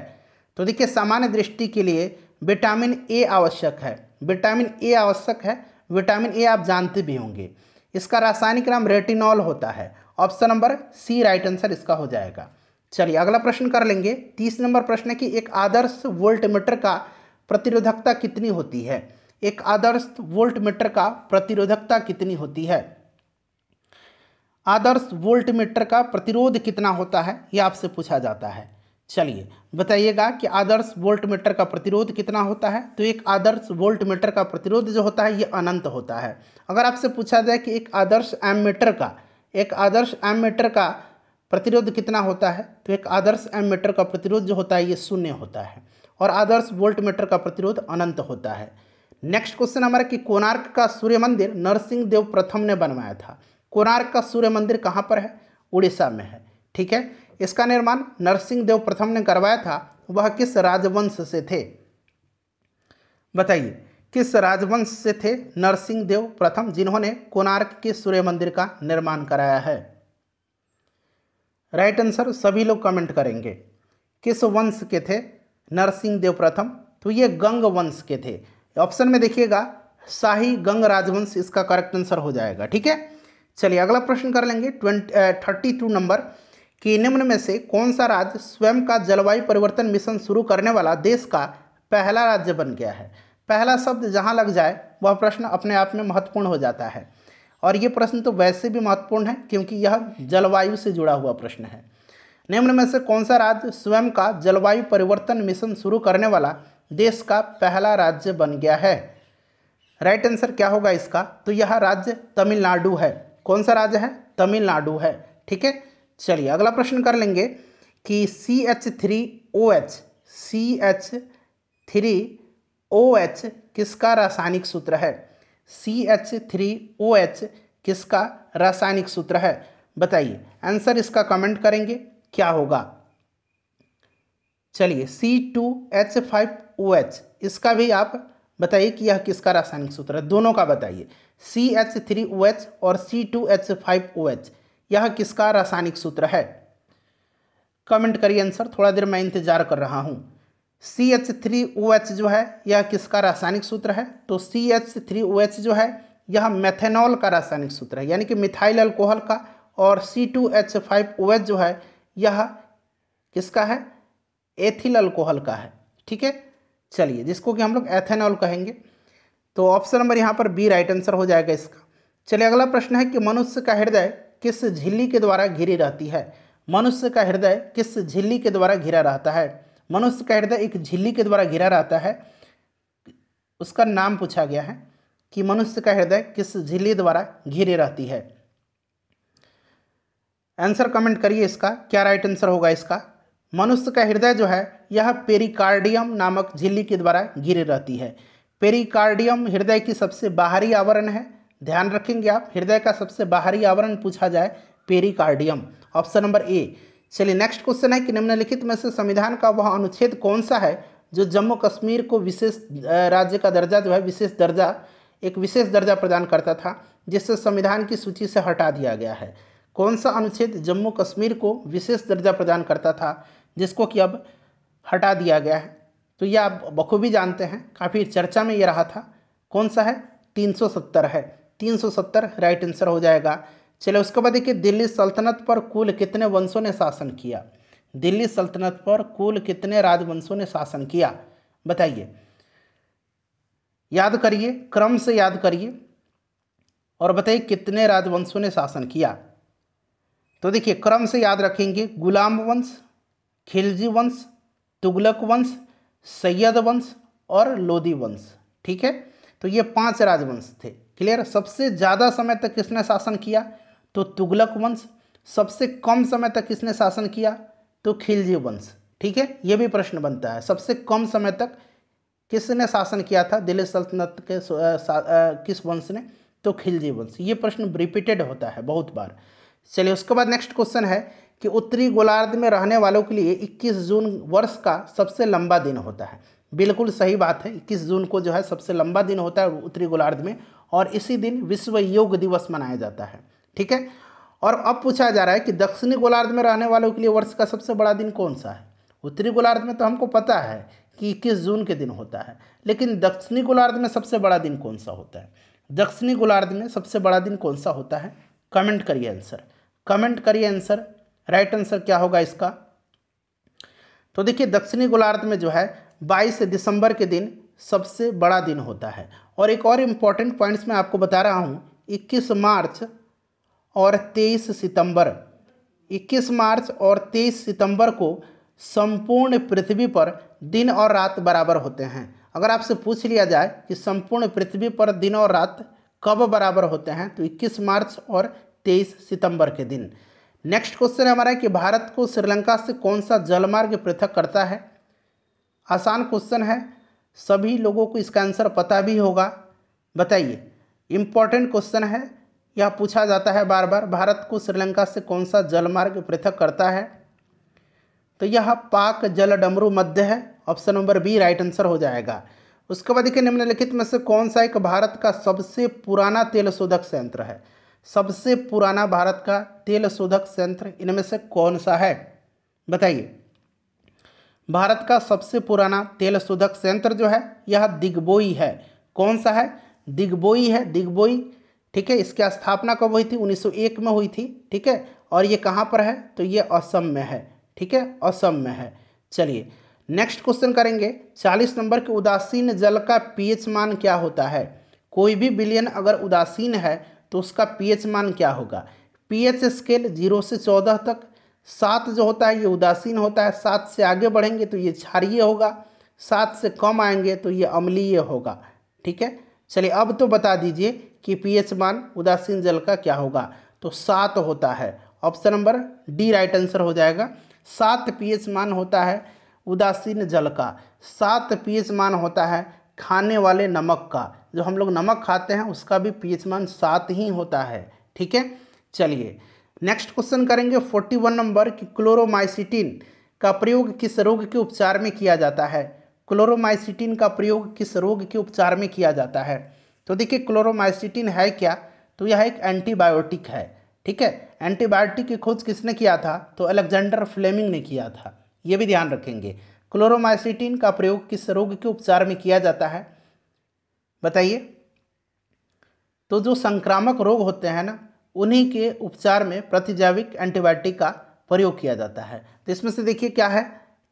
तो देखिए सामान्य दृष्टि के लिए विटामिन ए आवश्यक है विटामिन ए आवश्यक है विटामिन ए आप जानते भी होंगे इसका रासायनिक नाम रेटिनॉल होता है option number C right answer इसका हो जाएगा चलिए अगला प्रश्न कर लेंगे तीस नंबर प्रश्न है कि एक आदर्श वोल्ट मीटर का प्रतिरोधकता कितनी होती है एक आदर्श वोल्ट मीटर का प्रतिरोधकता कितनी होती है आदर्श वोल्ट मीटर का प्रतिरोध कितना होता है यह आपसे पूछा जाता है चलिए बताइएगा कि आदर्श वोल्ट मीटर का प्रतिरोध कितना होता है तो एक आदर्श वोल्ट मीटर का प्रतिरोध जो होता है ये अनंत होता है अगर आपसे पूछा जाए कि एक आदर्श एम मीटर का एक आदर्श एम मीटर का प्रतिरोध कितना होता है तो एक आदर्श एम मीटर का प्रतिरोध जो होता है ये शून्य होता है और आदर्श वोल्ट मीटर का प्रतिरोध अनंत होता है नेक्स्ट क्वेश्चन हमारा कि कोणार्क का सूर्य मंदिर नरसिंह देव प्रथम ने बनवाया था कोणार्क का सूर्य मंदिर कहाँ पर है उड़ीसा में है ठीक है इसका निर्माण नरसिंह देव प्रथम ने करवाया था वह किस राजवंश से थे बताइए किस राजवंश से थे नरसिंह देव प्रथम जिन्होंने कोणार्क के सूर्य मंदिर का निर्माण कराया है राइट आंसर सभी लोग कमेंट करेंगे किस वंश के थे नरसिंह देव प्रथम तो ये गंग वंश के थे ऑप्शन में देखिएगा शाही गंग राजवंश इसका करेक्ट आंसर हो जाएगा ठीक है चलिए अगला प्रश्न कर लेंगे ट्वेंटी थर्टी टू नंबर कि निम्न में से कौन सा राज्य स्वयं का जलवायु परिवर्तन मिशन शुरू करने वाला देश का पहला राज्य बन गया है पहला शब्द जहाँ लग जाए वह प्रश्न अपने आप में महत्वपूर्ण हो जाता है और ये प्रश्न तो वैसे भी महत्वपूर्ण है क्योंकि यह जलवायु से जुड़ा हुआ प्रश्न है निम्न में से कौन सा राज्य स्वयं का जलवायु परिवर्तन मिशन शुरू करने वाला देश का पहला राज्य बन गया है राइट आंसर क्या होगा इसका तो यह राज्य तमिलनाडु है कौन सा राज्य है तमिलनाडु है ठीक है चलिए अगला प्रश्न कर लेंगे कि C H three O H C H three O H किसका रासायनिक सूत्र है C H three O H किसका रासायनिक सूत्र है बताइए आंसर इसका कमेंट करेंगे क्या होगा चलिए C two H five O H इसका भी आप बताइए कि यह किसका रासायनिक सूत्र है दोनों का बताइए C H three O H और C two H five O H यह किसका रासायनिक सूत्र है कमेंट करिए आंसर थोड़ा देर मैं इंतजार कर रहा हूँ C H three O H जो है यह किसका रासायनिक सूत्र है तो C H three O H जो है यह मेथेनॉल का रासायनिक सूत्र है यानी कि मिथाइल अल्कोहल का और C two H five O H जो है यह किसका है एथिल अल्कोहल का है ठीक है चलिए जिसको कि हम लोग एथेनॉल कहेंगे तो ऑप्शन नंबर यहाँ पर बी राइट आंसर हो जाएगा इसका चलिए अगला प्रश्न है कि मनुष्य का हृदय किस झिल्ली के द्वारा घिरी रहती है मनुष्य का हृदय किस झिल्ली के द्वारा घिरा रहता है मनुष्य का हृदय एक झिल्ली के द्वारा घिरा रहता है उसका नाम पूछा गया है कि मनुष्य का हृदय किस झिल्ली द्वारा घिरी रहती है आंसर कमेंट करिए इसका क्या राइट आंसर होगा इसका मनुष्य का हृदय जो है यह पेरिकार्डियम नामक झिल्ली के द्वारा घिरी रहती है पेरिकार्डियम हृदय की सबसे बाहरी आवरण है ध्यान रखेंगे आप हृदय का सबसे बाहरी आवरण पूछा जाए पेरिकार्डियम ऑप्शन नंबर ए चलिए नेक्स्ट क्वेश्चन है कि निम्नलिखित में से संविधान का वह अनुच्छेद कौन सा है जो जम्मू कश्मीर को विशेष राज्य का दर्जा जो है विशेष दर्जा एक विशेष दर्जा प्रदान करता था जिससे संविधान की सूची से हटा दिया गया है कौन सा अनुच्छेद जम्मू कश्मीर को विशेष दर्जा प्रदान करता था जिसको कि अब हटा दिया गया है तो यह आप बखूबी जानते हैं काफ़ी चर्चा में ये रहा था कौन सा है 370 है तीन सौ सत्तर राइट आंसर हो जाएगा चलिए उसके बाद देखिए दिल्ली सल्तनत पर कुल कितने वंशों ने शासन किया दिल्ली सल्तनत पर कुल कितने राजवंशों ने शासन किया बताइए याद करिए क्रम से याद करिए और बताइए कितने राजवंशों ने शासन किया तो देखिए क्रम से याद रखेंगे गुलाम वंश खिलजी वंश तुगलक वंश सैयद वंश और लोदी वंश ठीक है तो ये पांच राजवंश थे क्लियर सबसे ज़्यादा समय तक किसने शासन किया तो तुगलक वंश सबसे कम समय तक किसने शासन किया तो खिलजी वंश ठीक है ये भी प्रश्न बनता है सबसे कम समय तक किसने शासन किया था दिल्ली सल्तनत के किस वंश ने तो खिलजी वंश ये प्रश्न रिपीटेड होता है बहुत बार चलिए उसके बाद नेक्स्ट क्वेश्चन है कि उत्तरी गोलार्ध में रहने वालों के लिए 21 जून वर्ष का सबसे लंबा दिन होता है बिल्कुल सही बात है 21 जून को जो है सबसे लंबा दिन होता है उत्तरी गोलार्ध में और इसी दिन विश्व योग दिवस मनाया जाता है ठीक है और अब पूछा जा रहा है कि दक्षिणी गोलार्ध में रहने वालों के लिए वर्ष का सबसे बड़ा दिन कौन सा है उत्तरी गोलार्ध में तो हमको पता है कि इक्कीस जून के दिन होता है लेकिन दक्षिणी गोलार्ध में सबसे बड़ा दिन कौन सा होता है दक्षिणी गोलार्ध में सबसे बड़ा दिन कौन सा होता है कमेंट करिए आंसर कमेंट करिए आंसर राइट आंसर क्या होगा इसका तो देखिए दक्षिणी गोलार्ध में जो है 22 दिसंबर के दिन सबसे बड़ा दिन होता है और एक और इम्पॉर्टेंट पॉइंट्स मैं आपको बता रहा हूँ 21 मार्च और 23 सितंबर 21 मार्च और 23 सितंबर को संपूर्ण पृथ्वी पर दिन और रात बराबर होते हैं अगर आपसे पूछ लिया जाए कि संपूर्ण पृथ्वी पर दिन और रात कब बराबर होते हैं तो 21 मार्च और 23 सितंबर के दिन नेक्स्ट क्वेश्चन हमारा है कि भारत को श्रीलंका से कौन सा जलमार्ग पृथक करता है आसान क्वेश्चन है सभी लोगों को इसका आंसर पता भी होगा बताइए इम्पॉर्टेंट क्वेश्चन है यह पूछा जाता है बार बार भारत को श्रीलंका से कौन सा जलमार्ग पृथक करता है तो यह पाक जल डमरू मध्य है option number B right answer हो जाएगा उसके बाद देखिए निम्नलिखित में से कौन सा एक भारत का सबसे पुराना तेल शोधक संयंत्र है सबसे पुराना भारत का तेल शोधक संयंत्र इनमें से कौन सा है बताइए भारत का सबसे पुराना तेल शोधक संयंत्र जो है यह दिग्बोई है कौन सा है दिग्बोई है दिग्बोई ठीक है इसकी स्थापना कब हुई थी 1901 में हुई थी ठीक है और ये कहाँ पर है तो ये असम में है ठीक है असम में है चलिए नेक्स्ट क्वेश्चन करेंगे 40 नंबर के उदासीन जल का पीएच मान क्या होता है कोई भी बिलियन अगर उदासीन है तो उसका पीएच मान क्या होगा पीएच स्केल जीरो से चौदह तक सात जो होता है ये उदासीन होता है सात से आगे बढ़ेंगे तो ये क्षारिय होगा सात से कम आएंगे तो ये अम्लीय होगा ठीक है चलिए अब तो बता दीजिए कि पीएच मान उदासीन जल का क्या होगा तो सात होता है option number D right answer हो जाएगा सात पीएच मान होता है उदासीन जल का सात पीएच मान होता है खाने वाले नमक का जो हम लोग नमक खाते हैं उसका भी पीएच मान सात ही होता है ठीक है चलिए नेक्स्ट क्वेश्चन करेंगे फोर्टी वन नंबर कि क्लोरोमाइसिटिन का प्रयोग किस रोग के उपचार में किया जाता है क्लोरोमाइसिटिन का प्रयोग किस रोग के उपचार में किया जाता है तो देखिए क्लोरोमाइसिटिन है क्या तो यह एक एंटीबायोटिक है ठीक है एंटीबायोटिक की खोज किसने किया था तो अलेक्जेंडर फ्लेमिंग ने किया था ये भी ध्यान रखेंगे क्लोरोमाइसिटिन का प्रयोग किस रोग के उपचार में किया जाता है बताइए तो जो संक्रामक रोग होते हैं ना उन्हीं के उपचार में प्रतिजैविक एंटीबायोटिक का प्रयोग किया जाता है तो इसमें से देखिए क्या है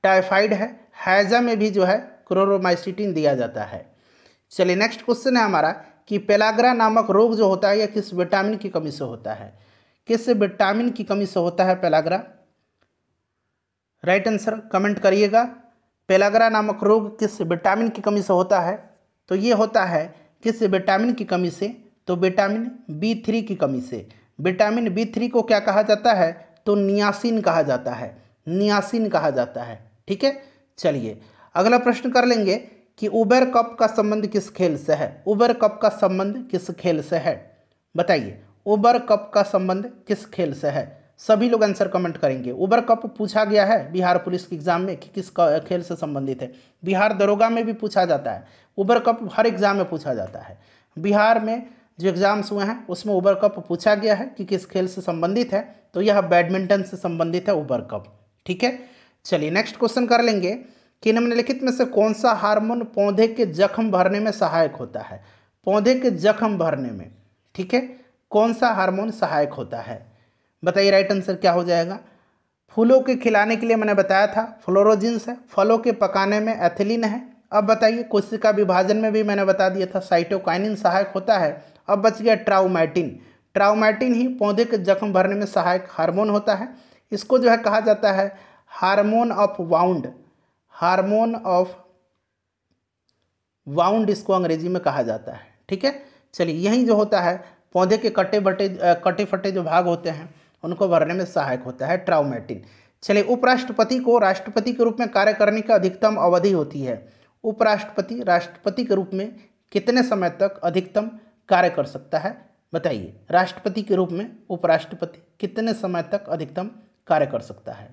टाइफाइड है हैजा में भी जो है क्रोरोमाइसिटिन दिया जाता है चलिए नेक्स्ट क्वेश्चन है हमारा कि पेलाग्रा नामक रोग जो होता है यह किस विटामिन की कमी से होता है किस विटामिन की कमी से होता है पेलाग्रा राइट आंसर कमेंट करिएगा पेलाग्रा नामक रोग किस विटामिन की कमी से होता है तो ये होता है किस विटामिन की कमी से तो विटामिन बी थ्री की कमी से विटामिन बी थ्री को क्या कहा जाता है तो नियासिन कहा जाता है नियासिन कहा जाता है ठीक है चलिए अगला प्रश्न कर लेंगे कि उबर कप का संबंध किस खेल से है उबर कप का संबंध किस खेल से है बताइए उबर कप का संबंध किस खेल से है सभी लोग आंसर कमेंट करेंगे उबर कप पूछा गया है बिहार पुलिस के एग्जाम में कि किस खेल से संबंधित है बिहार दरोगा में भी पूछा जाता है उबर कप हर एग्जाम में पूछा जाता है बिहार में जो एग्ज़ाम्स हुए हैं उसमें उबर कप पूछा गया है कि किस खेल से संबंधित है तो यह बैडमिंटन से संबंधित है उबर कप ठीक है चलिए नेक्स्ट क्वेश्चन कर लेंगे कि निम्नलिखित में से कौन सा हार्मोन पौधे के जख्म भरने में सहायक होता है पौधे के जख्म भरने में ठीक है कौन सा हार्मोन सहायक होता है बताइए राइट आंसर क्या हो जाएगा फूलों के खिलाने के लिए मैंने बताया था फ्लोरोजिन्स है फलों के पकाने में एथिलीन है अब बताइए कोशिका विभाजन में भी मैंने बता दिया था साइटोकाइनिन सहायक होता है अब बच गया ट्राउमैटिन ट्राउमैटिन ही पौधे के जख्म भरने में सहायक हार्मोन होता है इसको जो है कहा जाता है hormone of wound hormone of wound इसको अंग्रेजी में कहा जाता है ठीक है चलिए यही जो होता है पौधे के कटे बटे कटे फटे जो भाग होते हैं उनको भरने में सहायक होता है ट्राउमेटिन चलिए उपराष्ट्रपति को राष्ट्रपति के रूप में कार्य करने की अधिकतम अवधि होती है उपराष्ट्रपति राष्ट्रपति के रूप में कितने समय तक अधिकतम कार्य कर सकता है बताइए राष्ट्रपति के रूप में उपराष्ट्रपति कितने समय तक अधिकतम कार्य कर सकता है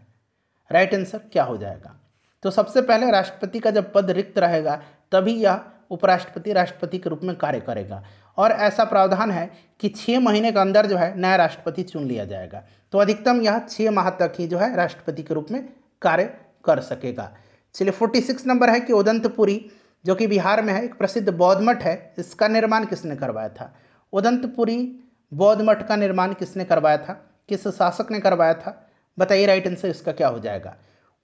राइट आंसर क्या हो जाएगा तो सबसे पहले राष्ट्रपति का जब पद रिक्त रहेगा तभी यह उपराष्ट्रपति राष्ट्रपति के रूप में कार्य करेगा और ऐसा प्रावधान है कि छः महीने के अंदर जो है नया राष्ट्रपति चुन लिया जाएगा तो अधिकतम यह छः माह तक ही जो है राष्ट्रपति के रूप में कार्य कर सकेगा चलिए फोर्टी सिक्स नंबर है कि उदंतपुरी जो कि बिहार में है एक प्रसिद्ध बौद्ध मठ है इसका निर्माण किसने करवाया था उदंतपुरी बौद्ध मठ का निर्माण किसने करवाया था किस शासक ने करवाया था बताइए राइट आंसर इसका क्या हो जाएगा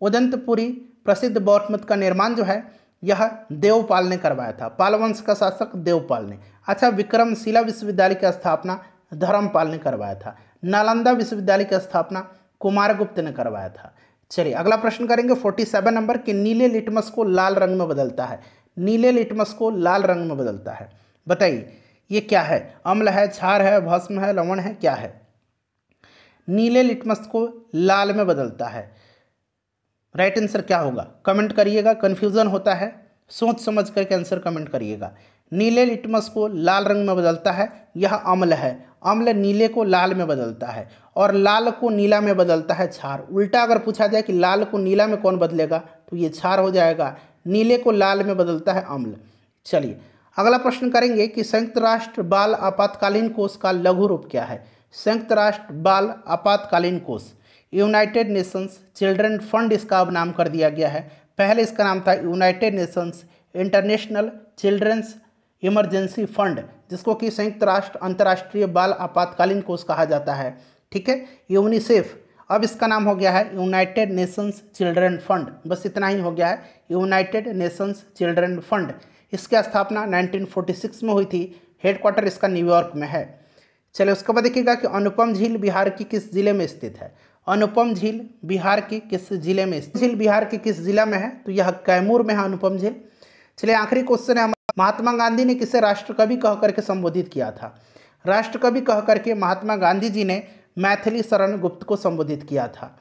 उदंतपुरी प्रसिद्ध बौद्ध मठ का निर्माण जो है यह देवपाल ने करवाया था पालवंश का शासक देवपाल ने अच्छा विक्रमशिला विश्वविद्यालय की स्थापना धर्मपाल ने करवाया था नालंदा विश्वविद्यालय की स्थापना कुमार गुप्त ने करवाया था चलिए अगला प्रश्न करेंगे 47 नंबर कि नीले लिटमस को लाल रंग में बदलता है नीले लिटमस को लाल रंग में बदलता है बताइए ये क्या है अम्ल है छार है भस्म है लवण है क्या है नीले लिटमस को लाल में बदलता है राइट आंसर क्या होगा कमेंट करिएगा कन्फ्यूज़न होता है सोच समझ करके आंसर कमेंट करिएगा नीले लिटमस को लाल रंग में बदलता है यह अम्ल है अम्ल नीले को लाल में बदलता है और लाल को नीला में बदलता है छार उल्टा अगर पूछा जाए कि लाल को नीला में कौन बदलेगा तो ये छार हो जाएगा नीले को लाल में बदलता है अम्ल चलिए अगला प्रश्न करेंगे कि संयुक्त राष्ट्र बाल आपातकालीन कोष का लघु रूप क्या है संयुक्त राष्ट्र बाल आपातकालीन कोष यूनाइटेड नेशंस चिल्ड्रन फंड इसका अब नाम कर दिया गया है पहले इसका नाम था United Nations International Children's Emergency Fund जिसको कि संयुक्त राष्ट्र अंतर्राष्ट्रीय बाल आपातकालीन कोष कहा जाता है ठीक है यूनिसेफ अब इसका नाम हो गया है यूनाइटेड नेशंस चिल्ड्रन फंड बस इतना ही हो गया है यूनाइटेड नेशंस चिल्ड्रन फंड इसकी स्थापना 1946 में हुई थी हेडक्वार्टर इसका न्यूयॉर्क में है चलिए उसके बाद देखिएगा कि अनुपम झील बिहार की किस जिले में स्थित है अनुपम झील बिहार की किस जिले में झील बिहार के किस जिला में है तो यह कैमूर में है अनुपम झील चलिए आखिरी क्वेश्चन है महात्मा गांधी ने किसे राष्ट्रकवि कह करके संबोधित किया था राष्ट्रकवि कह करके महात्मा गांधी जी ने मैथिली शरण गुप्त को संबोधित किया था